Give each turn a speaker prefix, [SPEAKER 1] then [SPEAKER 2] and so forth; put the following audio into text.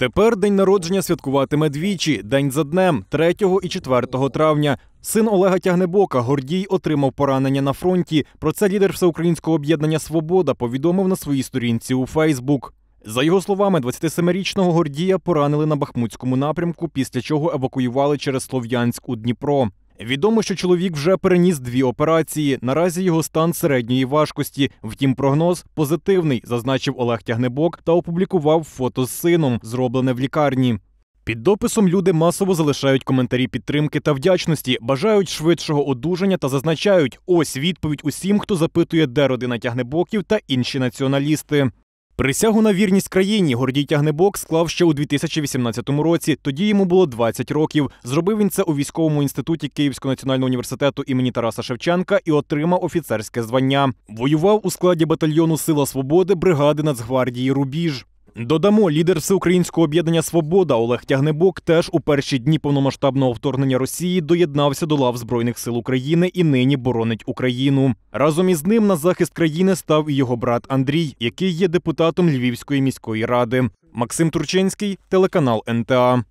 [SPEAKER 1] Тепер день народження святкуватиме двічі: день за днем, 3 і 4 травня. Син Олега Тягнебока Гордій отримав поранення на фронті. Про це лідер всеукраїнського об'єднання Свобода повідомив на своїй сторінці у Фейсбук. За його словами, 27-річного Гордія поранили на Бахмутському напрямку, після чого евакуювали через Слов'янськ у Дніпро. Відомо, що чоловік вже переніс дві операції. Наразі його стан середньої важкості. Втім, прогноз позитивний, зазначив Олег Тягнебок та опублікував фото з сином, зроблене в лікарні. Під дописом люди масово залишають коментарі підтримки та вдячності, бажають швидшого одужання та зазначають ось відповідь усім, хто запитує, де родина тягнебоків та інші націоналісти. Присягу на вірність країні Гордій Тягнебок склав ще у 2018 році. Тоді йому було 20 років. Зробив він це у військовому інституті Київського національного університету імені Тараса Шевченка і отримав офіцерське звання. Воював у складі батальйону Сила Свободи бригади Нацгвардії Рубіж. Додамо, лідер всеукраїнського об'єднання Свобода Олег Тягнебок теж у перші дні повномасштабного вторгнення Росії доєднався до лав Збройних сил України і нині боронить Україну. Разом із ним на захист країни став і його брат Андрій, який є депутатом Львівської міської ради. Максим Турченський, телеканал НТА.